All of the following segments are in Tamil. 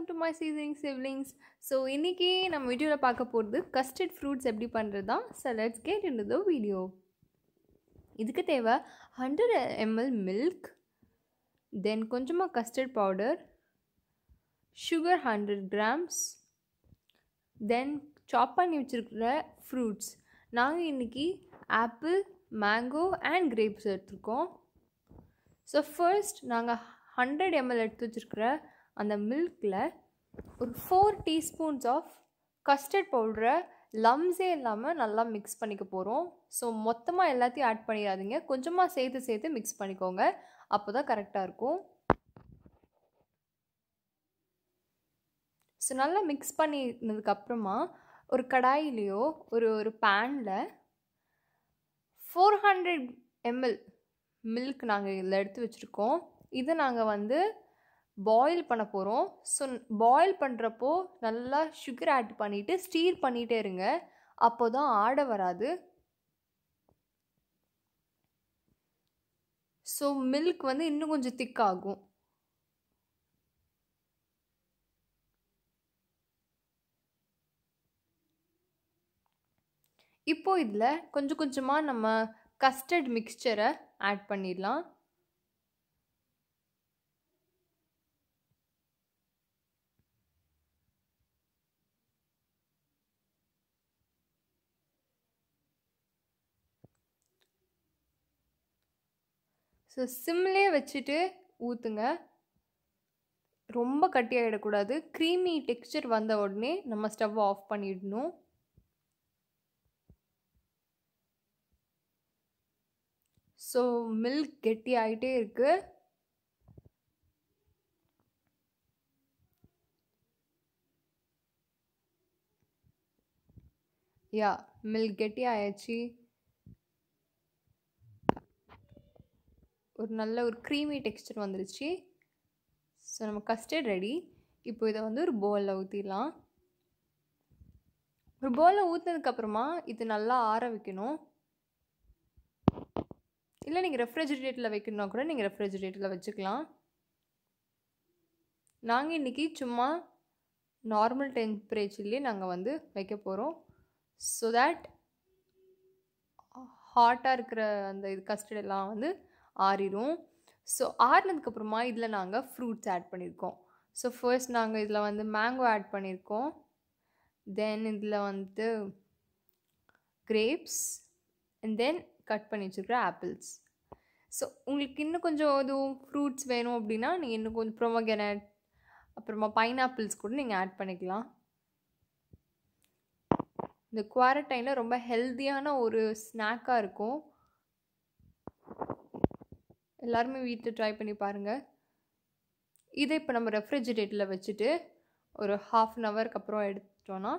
வெல்கம் டு மை சீசனிங் சிவ்லிங்ஸ் ஸோ இன்றைக்கி நம்ம வீடியோவில் பார்க்க போகிறது கஸ்டர்ட் ஃப்ரூட்ஸ் எப்படி பண்ணுறது தான் so let's get in video இதுக்கு தேவை ஹண்ட்ரட் எம்எல் மில்க் தென் கொஞ்சமாக custard powder sugar hundred grams then chop பண்ணி வச்சுருக்கிற ஃப்ரூட்ஸ் நாங்கள் இன்றைக்கி ஆப்பிள் மேங்கோ அண்ட் கிரேப்ஸ் எடுத்துருக்கோம் ஸோ ஃபர்ஸ்ட் நாங்கள் ஹண்ட்ரட் எம்எல் எடுத்து வச்சுருக்கிற அந்த மில்கில் ஒரு ஃபோர் டீஸ்பூன்ஸ் ஆஃப் கஸ்டர்ட் பவுட்ரை லம்ஸே இல்லாமல் நல்லா மிக்ஸ் பண்ணிக்க போகிறோம் ஸோ மொத்தமாக எல்லாத்தையும் ஆட் பண்ணிடாதீங்க கொஞ்சமாக சேர்த்து சேர்த்து மிக்ஸ் பண்ணிக்கோங்க அப்போ தான் கரெக்டாக இருக்கும் ஸோ நல்லா மிக்ஸ் பண்ணினதுக்கப்புறமா ஒரு கடாயிலையோ ஒரு ஒரு பேனில் ஃபோர் ஹண்ட்ரட் எம்எல் மில்க் நாங்கள் இதில் எடுத்து வச்சுருக்கோம் இதை நாங்கள் வந்து பாயில் பண்ண போகிறோம் ஸோ பாயில் பண்ணுறப்போ நல்லா சுகர் ஆட் பண்ணிவிட்டு ஸ்டீர் பண்ணிகிட்டே இருங்க அப்போ தான் ஆடை வராது ஸோ மில்க் வந்து இன்னும் கொஞ்சம் திக்காகும் இப்போது இதில் கொஞ்சம் கொஞ்சமாக நம்ம கஸ்டர்ட் மிக்சரை ஆட் பண்ணிடலாம் ஸோ சிம்லே வச்சுட்டு ஊற்றுங்க ரொம்ப கட்டியாகிடக்கூடாது க்ரீமி டெக்ஸ்டர் வந்த உடனே நம்ம ஸ்டவ்வை ஆஃப் பண்ணிடணும் ஸோ மில்க் கெட்டி ஆகிட்டே இருக்குது யா மில்க் கெட்டி ஆயாச்சு ஒரு நல்ல ஒரு க்ரீமி டெக்ஸ்டர் வந்துருச்சு ஸோ நம்ம கஸ்டர்ட் ரெடி இப்போ இதை வந்து ஒரு பவுலில் ஊற்றிடலாம் ஒரு பவுலில் ஊற்றினதுக்கப்புறமா இது நல்லா ஆற வைக்கணும் இல்லை நீங்கள் ரெஃப்ரிஜிரேட்டரில் வைக்கணும்னா கூட நீங்கள் ரெஃப்ரிஜிரேட்டரில் வச்சுக்கலாம் நாங்கள் இன்றைக்கி சும்மா நார்மல் டெம்பரேச்சர்லேயே நாங்கள் வந்து வைக்க போகிறோம் ஸோ தேட் ஹாட்டாக இருக்கிற அந்த இது கஸ்டர்ட் எல்லாம் வந்து ஆறிடும் ஸோ ஆறினதுக்கப்புறமா இதில் நாங்கள் ஃப்ரூட்ஸ் ஆட் பண்ணியிருக்கோம் ஸோ ஃபர்ஸ்ட் நாங்கள் இதில் வந்து மேங்கோ ஆட் பண்ணியிருக்கோம் தென் இதில் வந்துட்டு கிரேப்ஸ் அண்ட் தென் கட் பண்ணி வச்சுருக்கிற ஆப்பிள்ஸ் ஸோ உங்களுக்கு இன்னும் கொஞ்சம் எதுவும் ஃப்ரூட்ஸ் வேணும் அப்படின்னா நீங்கள் இன்னும் கொஞ்சம் ப்ரோமோகெனட் அப்புறமா பைனாப்பிள்ஸ் கூட நீங்கள் ஆட் பண்ணிக்கலாம் இந்த குவாரண்டைனில் ரொம்ப ஹெல்த்தியான ஒரு ஸ்நாக்காக இருக்கும் எல்லாருமே வீட்டில் ட்ரை பண்ணி பாருங்கள் இதை இப்போ நம்ம ரெஃப்ரிஜிரேட்டரில் வச்சுட்டு ஒரு ஹாஃப் அன் ஹவருக்கு அப்புறம் எடுத்துட்டோன்னா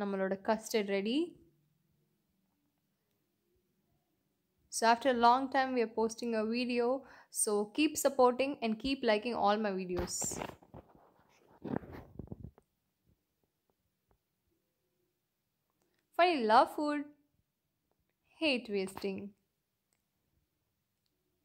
நம்மளோட custard ready so after long time we are posting a video so keep supporting and keep liking all my videos fine love food hate wasting